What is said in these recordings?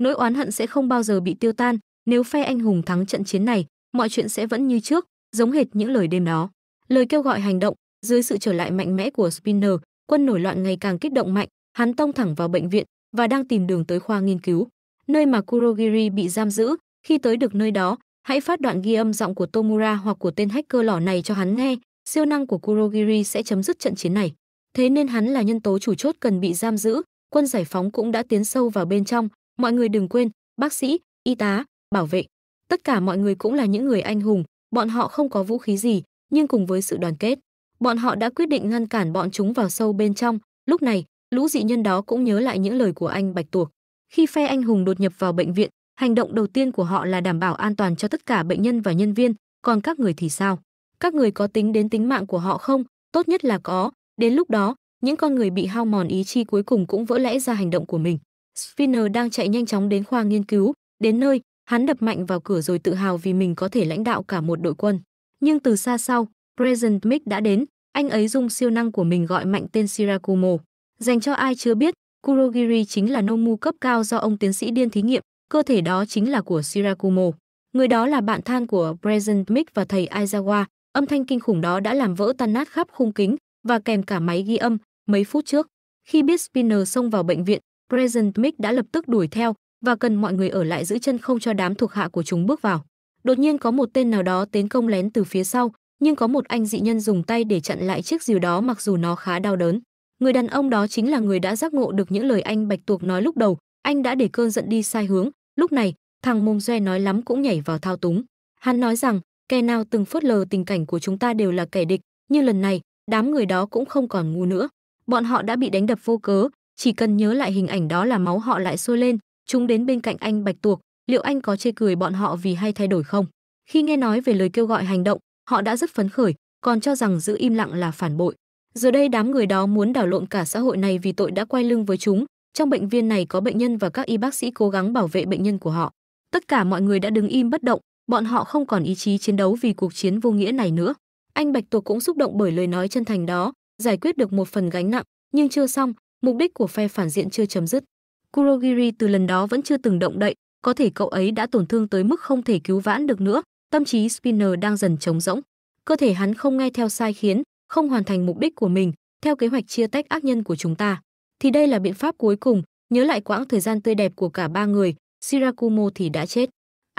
nỗi oán hận sẽ không bao giờ bị tiêu tan, nếu phe anh hùng thắng trận chiến này, mọi chuyện sẽ vẫn như trước, giống hệt những lời đêm đó. Lời kêu gọi hành động, dưới sự trở lại mạnh mẽ của Spinner, quân nổi loạn ngày càng kích động mạnh, hắn tông thẳng vào bệnh viện và đang tìm đường tới khoa nghiên cứu, nơi mà Kurogiri bị giam giữ. Khi tới được nơi đó, hãy phát đoạn ghi âm giọng của Tomura hoặc của tên hacker lỏ này cho hắn nghe, siêu năng của Kurogiri sẽ chấm dứt trận chiến này. Thế nên hắn là nhân tố chủ chốt cần bị giam giữ, quân giải phóng cũng đã tiến sâu vào bên trong, Mọi người đừng quên, bác sĩ, y tá, bảo vệ, tất cả mọi người cũng là những người anh hùng, bọn họ không có vũ khí gì, nhưng cùng với sự đoàn kết, bọn họ đã quyết định ngăn cản bọn chúng vào sâu bên trong. Lúc này, lũ dị nhân đó cũng nhớ lại những lời của anh Bạch Tuộc. Khi phe anh hùng đột nhập vào bệnh viện, hành động đầu tiên của họ là đảm bảo an toàn cho tất cả bệnh nhân và nhân viên, còn các người thì sao? Các người có tính đến tính mạng của họ không? Tốt nhất là có, đến lúc đó, những con người bị hao mòn ý chi cuối cùng cũng vỡ lẽ ra hành động của mình. Spinner đang chạy nhanh chóng đến khoa nghiên cứu, đến nơi, hắn đập mạnh vào cửa rồi tự hào vì mình có thể lãnh đạo cả một đội quân. Nhưng từ xa sau, Present Mick đã đến, anh ấy dùng siêu năng của mình gọi mạnh tên Shirakumo. Dành cho ai chưa biết, Kurogiri chính là nomu cấp cao do ông tiến sĩ điên thí nghiệm, cơ thể đó chính là của Shirakumo. Người đó là bạn than của Present Mick và thầy Aizawa, âm thanh kinh khủng đó đã làm vỡ tan nát khắp khung kính và kèm cả máy ghi âm mấy phút trước. Khi biết Spinner xông vào bệnh viện, Present Mick đã lập tức đuổi theo và cần mọi người ở lại giữ chân không cho đám thuộc hạ của chúng bước vào. Đột nhiên có một tên nào đó tấn công lén từ phía sau, nhưng có một anh dị nhân dùng tay để chặn lại chiếc rìu đó mặc dù nó khá đau đớn. Người đàn ông đó chính là người đã giác ngộ được những lời anh Bạch Tuộc nói lúc đầu, anh đã để cơn giận đi sai hướng, lúc này, thằng mông doe nói lắm cũng nhảy vào thao túng. Hắn nói rằng, kẻ nào từng phớt lờ tình cảnh của chúng ta đều là kẻ địch, nhưng lần này, đám người đó cũng không còn ngu nữa. Bọn họ đã bị đánh đập vô cớ, chỉ cần nhớ lại hình ảnh đó là máu họ lại sôi lên, chúng đến bên cạnh anh Bạch Tuộc, liệu anh có chê cười bọn họ vì hay thay đổi không? Khi nghe nói về lời kêu gọi hành động, họ đã rất phấn khởi, còn cho rằng giữ im lặng là phản bội. Giờ đây đám người đó muốn đảo lộn cả xã hội này vì tội đã quay lưng với chúng. Trong bệnh viện này có bệnh nhân và các y bác sĩ cố gắng bảo vệ bệnh nhân của họ. Tất cả mọi người đã đứng im bất động, bọn họ không còn ý chí chiến đấu vì cuộc chiến vô nghĩa này nữa. Anh Bạch Tuộc cũng xúc động bởi lời nói chân thành đó, giải quyết được một phần gánh nặng, nhưng chưa xong, mục đích của phe phản diện chưa chấm dứt. Kurogiri từ lần đó vẫn chưa từng động đậy, có thể cậu ấy đã tổn thương tới mức không thể cứu vãn được nữa, tâm trí Spinner đang dần trống rỗng. Cơ thể hắn không nghe theo sai khiến, không hoàn thành mục đích của mình, theo kế hoạch chia tách ác nhân của chúng ta. Thì đây là biện pháp cuối cùng, nhớ lại quãng thời gian tươi đẹp của cả ba người, Shirakumo thì đã chết.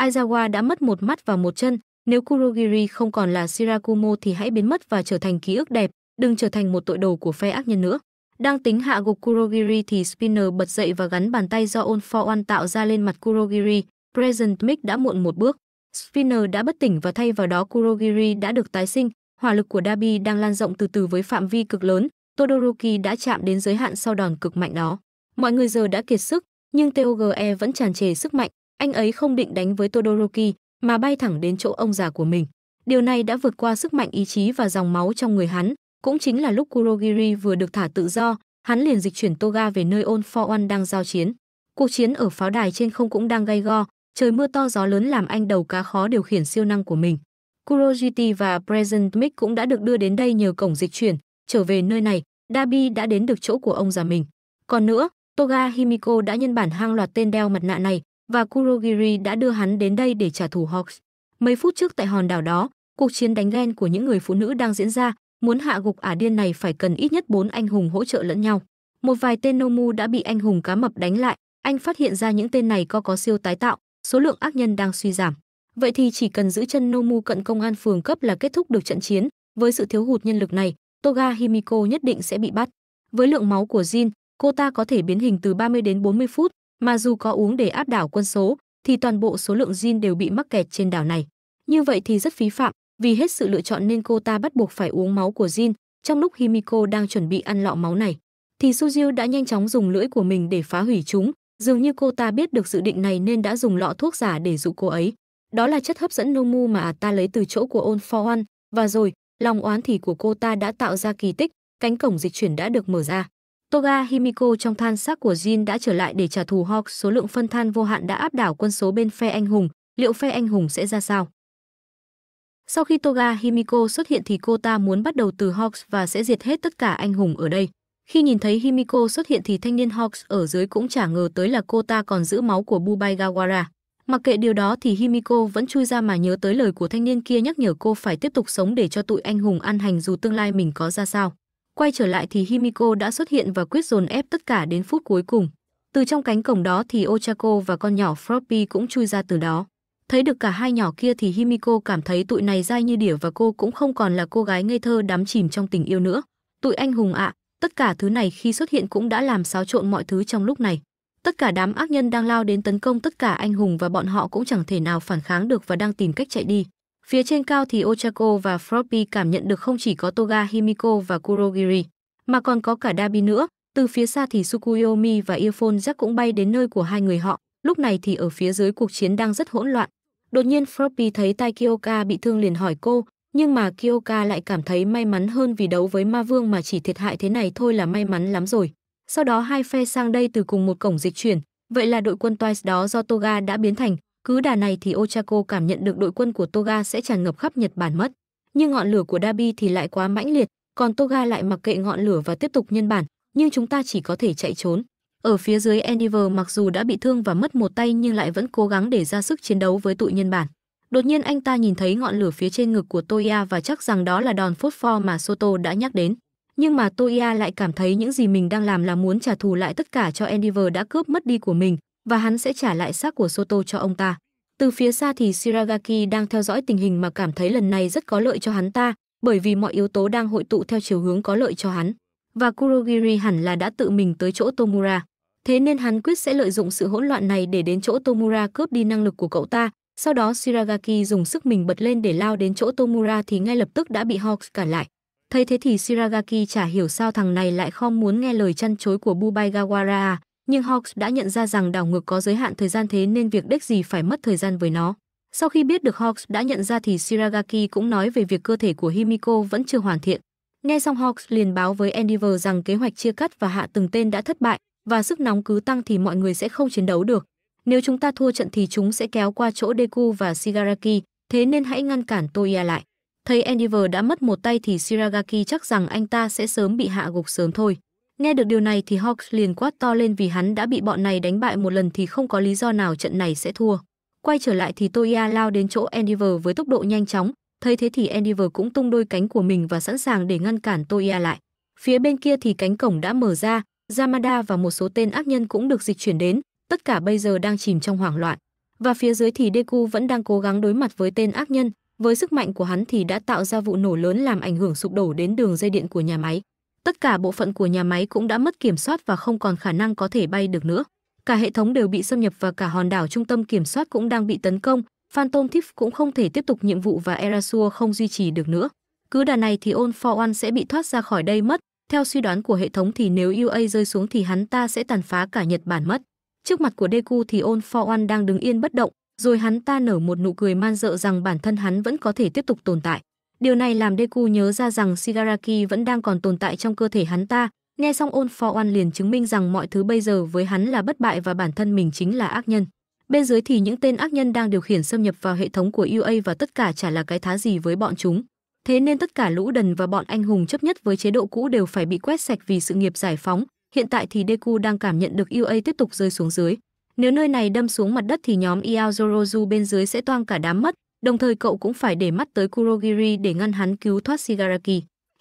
Aizawa đã mất một mắt và một chân, nếu Kurogiri không còn là Shirakumo thì hãy biến mất và trở thành ký ức đẹp, đừng trở thành một tội đồ của phe ác nhân nữa. Đang tính hạ gục Kurogiri thì Spinner bật dậy và gắn bàn tay do All for One tạo ra lên mặt Kurogiri. Present Mix đã muộn một bước. Spinner đã bất tỉnh và thay vào đó Kurogiri đã được tái sinh. Hỏa lực của Dabi đang lan rộng từ từ với phạm vi cực lớn. Todoroki đã chạm đến giới hạn sau đòn cực mạnh đó. Mọi người giờ đã kiệt sức, nhưng TOGE vẫn tràn trề sức mạnh. Anh ấy không định đánh với Todoroki, mà bay thẳng đến chỗ ông già của mình. Điều này đã vượt qua sức mạnh ý chí và dòng máu trong người hắn, cũng chính là lúc Kurogiri vừa được thả tự do, hắn liền dịch chuyển Toga về nơi All For One đang giao chiến. Cuộc chiến ở pháo đài trên không cũng đang gay go, trời mưa to gió lớn làm anh đầu cá khó điều khiển siêu năng của mình. Kurogiri và Present Mick cũng đã được đưa đến đây nhờ cổng dịch chuyển, trở về nơi này, Dabi đã đến được chỗ của ông già mình. Còn nữa, Toga Himiko đã nhân bản hang loạt tên đeo mặt nạ này và Kurogiri đã đưa hắn đến đây để trả thù Hawks. Mấy phút trước tại hòn đảo đó, cuộc chiến đánh ghen của những người phụ nữ đang diễn ra Muốn hạ gục ả điên này phải cần ít nhất bốn anh hùng hỗ trợ lẫn nhau. Một vài tên Nomu đã bị anh hùng cá mập đánh lại, anh phát hiện ra những tên này có có siêu tái tạo, số lượng ác nhân đang suy giảm. Vậy thì chỉ cần giữ chân Nomu cận công an phường cấp là kết thúc được trận chiến, với sự thiếu hụt nhân lực này, Toga Himiko nhất định sẽ bị bắt. Với lượng máu của Jin, cô ta có thể biến hình từ 30 đến 40 phút, mà dù có uống để áp đảo quân số, thì toàn bộ số lượng Jin đều bị mắc kẹt trên đảo này. Như vậy thì rất phí phạm, vì hết sự lựa chọn nên cô ta bắt buộc phải uống máu của Jin, trong lúc Himiko đang chuẩn bị ăn lọ máu này, thì Suzu đã nhanh chóng dùng lưỡi của mình để phá hủy chúng, dường như cô ta biết được dự định này nên đã dùng lọ thuốc giả để dụ cô ấy. Đó là chất hấp dẫn Nomu mà ta lấy từ chỗ của All For One, và rồi, lòng oán thì của cô ta đã tạo ra kỳ tích, cánh cổng dịch chuyển đã được mở ra. Toga Himiko trong than xác của Jin đã trở lại để trả thù Hawk số lượng phân than vô hạn đã áp đảo quân số bên phe anh hùng, liệu phe anh hùng sẽ ra sao? Sau khi Toga Himiko xuất hiện thì cô ta muốn bắt đầu từ Hawks và sẽ diệt hết tất cả anh hùng ở đây. Khi nhìn thấy Himiko xuất hiện thì thanh niên Hawks ở dưới cũng chả ngờ tới là cô ta còn giữ máu của Bubai Gawara. Mặc kệ điều đó thì Himiko vẫn chui ra mà nhớ tới lời của thanh niên kia nhắc nhở cô phải tiếp tục sống để cho tụi anh hùng ăn hành dù tương lai mình có ra sao. Quay trở lại thì Himiko đã xuất hiện và quyết dồn ép tất cả đến phút cuối cùng. Từ trong cánh cổng đó thì Ochako và con nhỏ Floppy cũng chui ra từ đó. Thấy được cả hai nhỏ kia thì Himiko cảm thấy tụi này dai như đỉa và cô cũng không còn là cô gái ngây thơ đắm chìm trong tình yêu nữa. Tụi anh hùng ạ, tất cả thứ này khi xuất hiện cũng đã làm xáo trộn mọi thứ trong lúc này. Tất cả đám ác nhân đang lao đến tấn công tất cả anh hùng và bọn họ cũng chẳng thể nào phản kháng được và đang tìm cách chạy đi. Phía trên cao thì Ochako và Froppy cảm nhận được không chỉ có Toga Himiko và Kurogiri, mà còn có cả Dabi nữa. Từ phía xa thì Sukuyomi và Earphone Jack cũng bay đến nơi của hai người họ. Lúc này thì ở phía dưới cuộc chiến đang rất hỗn loạn, Đột nhiên Froppy thấy tai Kyoka bị thương liền hỏi cô, nhưng mà Kyoka lại cảm thấy may mắn hơn vì đấu với ma vương mà chỉ thiệt hại thế này thôi là may mắn lắm rồi. Sau đó hai phe sang đây từ cùng một cổng dịch chuyển, vậy là đội quân Twice đó do Toga đã biến thành, cứ đà này thì Ochako cảm nhận được đội quân của Toga sẽ tràn ngập khắp Nhật Bản mất. Nhưng ngọn lửa của Dabi thì lại quá mãnh liệt, còn Toga lại mặc kệ ngọn lửa và tiếp tục nhân bản, nhưng chúng ta chỉ có thể chạy trốn. Ở phía dưới Endeavor mặc dù đã bị thương và mất một tay nhưng lại vẫn cố gắng để ra sức chiến đấu với tụi nhân bản. Đột nhiên anh ta nhìn thấy ngọn lửa phía trên ngực của Toya và chắc rằng đó là đòn phốt pho mà Soto đã nhắc đến. Nhưng mà Toya lại cảm thấy những gì mình đang làm là muốn trả thù lại tất cả cho Endeavor đã cướp mất đi của mình và hắn sẽ trả lại xác của Soto cho ông ta. Từ phía xa thì Shiragaki đang theo dõi tình hình mà cảm thấy lần này rất có lợi cho hắn ta, bởi vì mọi yếu tố đang hội tụ theo chiều hướng có lợi cho hắn. Và Kurogiri hẳn là đã tự mình tới chỗ Tomura. Thế nên hắn quyết sẽ lợi dụng sự hỗn loạn này để đến chỗ Tomura cướp đi năng lực của cậu ta. Sau đó Shiragaki dùng sức mình bật lên để lao đến chỗ Tomura thì ngay lập tức đã bị Hawks cản lại. Thấy thế thì Shiragaki chả hiểu sao thằng này lại không muốn nghe lời chăn chối của Bubaigawara, à. nhưng Hawks đã nhận ra rằng đảo ngược có giới hạn thời gian thế nên việc đếch gì phải mất thời gian với nó. Sau khi biết được Hawks đã nhận ra thì Shiragaki cũng nói về việc cơ thể của Himiko vẫn chưa hoàn thiện. Nghe xong Hawks liền báo với Endeavor rằng kế hoạch chia cắt và hạ từng tên đã thất bại, và sức nóng cứ tăng thì mọi người sẽ không chiến đấu được. Nếu chúng ta thua trận thì chúng sẽ kéo qua chỗ Deku và Shigaraki, thế nên hãy ngăn cản Toya lại. Thấy Endeavor đã mất một tay thì Shiragaki chắc rằng anh ta sẽ sớm bị hạ gục sớm thôi. Nghe được điều này thì Hawks liền quát to lên vì hắn đã bị bọn này đánh bại một lần thì không có lý do nào trận này sẽ thua. Quay trở lại thì Toya lao đến chỗ Endeavor với tốc độ nhanh chóng, thấy thế thì Endeavor cũng tung đôi cánh của mình và sẵn sàng để ngăn cản Toya lại. Phía bên kia thì cánh cổng đã mở ra, Yamada và một số tên ác nhân cũng được dịch chuyển đến, tất cả bây giờ đang chìm trong hoảng loạn. Và phía dưới thì Deku vẫn đang cố gắng đối mặt với tên ác nhân, với sức mạnh của hắn thì đã tạo ra vụ nổ lớn làm ảnh hưởng sụp đổ đến đường dây điện của nhà máy. Tất cả bộ phận của nhà máy cũng đã mất kiểm soát và không còn khả năng có thể bay được nữa. Cả hệ thống đều bị xâm nhập và cả hòn đảo trung tâm kiểm soát cũng đang bị tấn công. Phantom Thief cũng không thể tiếp tục nhiệm vụ và Erasua không duy trì được nữa. Cứ đà này thì All for One sẽ bị thoát ra khỏi đây mất, theo suy đoán của hệ thống thì nếu UA rơi xuống thì hắn ta sẽ tàn phá cả Nhật Bản mất. Trước mặt của Deku thì On For One đang đứng yên bất động, rồi hắn ta nở một nụ cười man dợ rằng bản thân hắn vẫn có thể tiếp tục tồn tại. Điều này làm Deku nhớ ra rằng Shigaraki vẫn đang còn tồn tại trong cơ thể hắn ta. Nghe xong On For One liền chứng minh rằng mọi thứ bây giờ với hắn là bất bại và bản thân mình chính là ác nhân. Bên dưới thì những tên ác nhân đang điều khiển xâm nhập vào hệ thống của UA và tất cả chả là cái thá gì với bọn chúng. Thế nên tất cả lũ đần và bọn anh hùng chấp nhất với chế độ cũ đều phải bị quét sạch vì sự nghiệp giải phóng. Hiện tại thì Deku đang cảm nhận được UA tiếp tục rơi xuống dưới. Nếu nơi này đâm xuống mặt đất thì nhóm Iaozorozu bên dưới sẽ toang cả đám mất, đồng thời cậu cũng phải để mắt tới Kurogiri để ngăn hắn cứu thoát Shigaraki.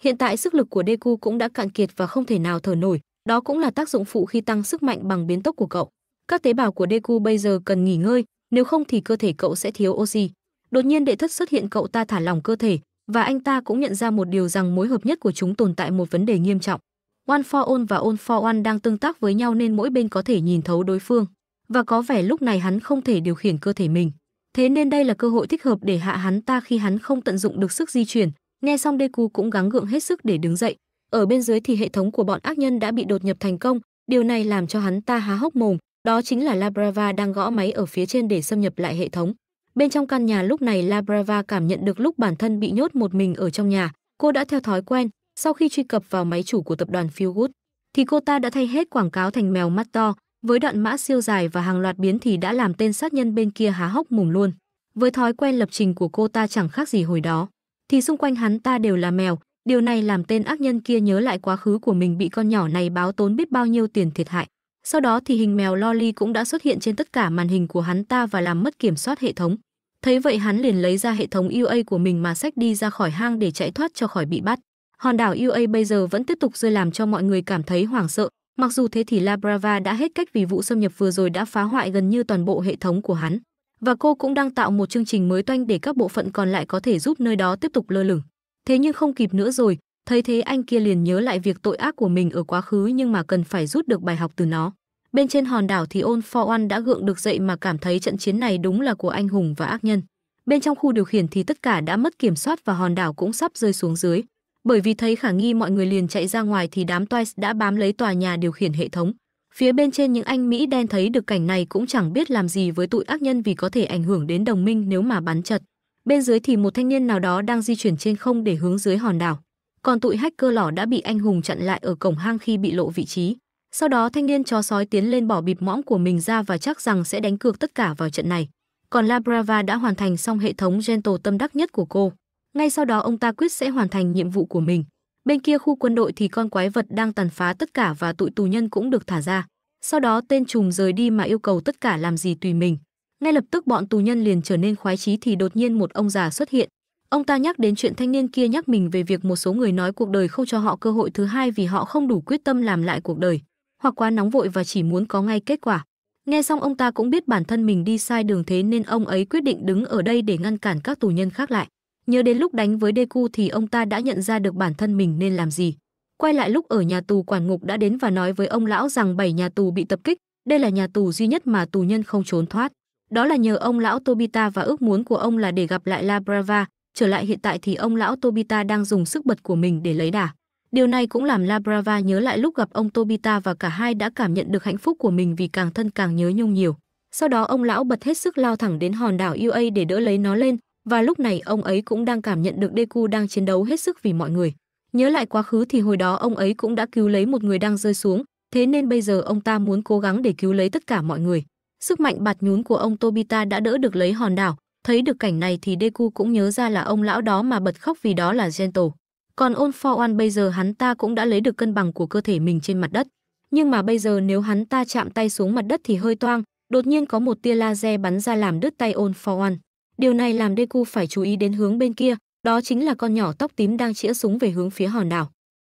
Hiện tại sức lực của Deku cũng đã cạn kiệt và không thể nào thở nổi, đó cũng là tác dụng phụ khi tăng sức mạnh bằng biến tốc của cậu. Các tế bào của Deku bây giờ cần nghỉ ngơi, nếu không thì cơ thể cậu sẽ thiếu oxy. Đột nhiên đệ thất xuất hiện cậu ta thả lỏng cơ thể, và anh ta cũng nhận ra một điều rằng mối hợp nhất của chúng tồn tại một vấn đề nghiêm trọng. One for All và All for One đang tương tác với nhau nên mỗi bên có thể nhìn thấu đối phương, và có vẻ lúc này hắn không thể điều khiển cơ thể mình. Thế nên đây là cơ hội thích hợp để hạ hắn ta khi hắn không tận dụng được sức di chuyển. Nghe xong Deku cũng gắng gượng hết sức để đứng dậy. Ở bên dưới thì hệ thống của bọn ác nhân đã bị đột nhập thành công, điều này làm cho hắn ta há hốc mồm, đó chính là Labrava đang gõ máy ở phía trên để xâm nhập lại hệ thống. Bên trong căn nhà lúc này Labrava cảm nhận được lúc bản thân bị nhốt một mình ở trong nhà, cô đã theo thói quen, sau khi truy cập vào máy chủ của tập đoàn Feelgood, thì cô ta đã thay hết quảng cáo thành mèo mắt to, với đoạn mã siêu dài và hàng loạt biến thì đã làm tên sát nhân bên kia há hốc mồm luôn. Với thói quen lập trình của cô ta chẳng khác gì hồi đó, thì xung quanh hắn ta đều là mèo, điều này làm tên ác nhân kia nhớ lại quá khứ của mình bị con nhỏ này báo tốn biết bao nhiêu tiền thiệt hại. Sau đó thì hình mèo loli cũng đã xuất hiện trên tất cả màn hình của hắn ta và làm mất kiểm soát hệ thống. Thấy vậy hắn liền lấy ra hệ thống UA của mình mà xách đi ra khỏi hang để chạy thoát cho khỏi bị bắt. Hòn đảo UA bây giờ vẫn tiếp tục rơi làm cho mọi người cảm thấy hoảng sợ. Mặc dù thế thì Labrava đã hết cách vì vụ xâm nhập vừa rồi đã phá hoại gần như toàn bộ hệ thống của hắn. Và cô cũng đang tạo một chương trình mới toanh để các bộ phận còn lại có thể giúp nơi đó tiếp tục lơ lửng. Thế nhưng không kịp nữa rồi, Thấy thế anh kia liền nhớ lại việc tội ác của mình ở quá khứ nhưng mà cần phải rút được bài học từ nó. Bên trên hòn đảo thì Ôn For One đã gượng được dậy mà cảm thấy trận chiến này đúng là của anh hùng và ác nhân. Bên trong khu điều khiển thì tất cả đã mất kiểm soát và hòn đảo cũng sắp rơi xuống dưới. Bởi vì thấy khả nghi mọi người liền chạy ra ngoài thì đám Twice đã bám lấy tòa nhà điều khiển hệ thống. Phía bên trên những anh Mỹ đen thấy được cảnh này cũng chẳng biết làm gì với tụi ác nhân vì có thể ảnh hưởng đến đồng minh nếu mà bắn chật. Bên dưới thì một thanh niên nào đó đang di chuyển trên không để hướng dưới hòn đảo còn tụi hacker lỏ đã bị anh hùng chặn lại ở cổng hang khi bị lộ vị trí. Sau đó thanh niên chó sói tiến lên bỏ bịp mõm của mình ra và chắc rằng sẽ đánh cược tất cả vào trận này. Còn Labrava đã hoàn thành xong hệ thống Gentle tâm đắc nhất của cô. Ngay sau đó ông ta quyết sẽ hoàn thành nhiệm vụ của mình. Bên kia khu quân đội thì con quái vật đang tàn phá tất cả và tụi tù nhân cũng được thả ra. Sau đó tên trùm rời đi mà yêu cầu tất cả làm gì tùy mình. Ngay lập tức bọn tù nhân liền trở nên khoái chí thì đột nhiên một ông già xuất hiện, Ông ta nhắc đến chuyện thanh niên kia nhắc mình về việc một số người nói cuộc đời không cho họ cơ hội thứ hai vì họ không đủ quyết tâm làm lại cuộc đời, hoặc quá nóng vội và chỉ muốn có ngay kết quả. Nghe xong ông ta cũng biết bản thân mình đi sai đường thế nên ông ấy quyết định đứng ở đây để ngăn cản các tù nhân khác lại. Nhớ đến lúc đánh với Deku thì ông ta đã nhận ra được bản thân mình nên làm gì. Quay lại lúc ở nhà tù quản ngục đã đến và nói với ông lão rằng bảy nhà tù bị tập kích, đây là nhà tù duy nhất mà tù nhân không trốn thoát. Đó là nhờ ông lão Tobita và ước muốn của ông là để gặp lại La Brava, trở lại hiện tại thì ông lão Tobita đang dùng sức bật của mình để lấy đà. Điều này cũng làm Labrava nhớ lại lúc gặp ông Tobita và cả hai đã cảm nhận được hạnh phúc của mình vì càng thân càng nhớ nhung nhiều. Sau đó ông lão bật hết sức lao thẳng đến hòn đảo UA để đỡ lấy nó lên, và lúc này ông ấy cũng đang cảm nhận được Deku đang chiến đấu hết sức vì mọi người. Nhớ lại quá khứ thì hồi đó ông ấy cũng đã cứu lấy một người đang rơi xuống, thế nên bây giờ ông ta muốn cố gắng để cứu lấy tất cả mọi người. Sức mạnh bạt nhún của ông Tobita đã đỡ được lấy hòn đảo, Thấy được cảnh này thì Deku cũng nhớ ra là ông lão đó mà bật khóc vì đó là Gentle Còn All for One bây giờ hắn ta cũng đã lấy được cân bằng của cơ thể mình trên mặt đất. Nhưng mà bây giờ nếu hắn ta chạm tay xuống mặt đất thì hơi toang, đột nhiên có một tia laser bắn ra làm đứt tay All for One. Điều này làm Deku phải chú ý đến hướng bên kia, đó chính là con nhỏ tóc tím đang chĩa súng về hướng phía hòn đảo.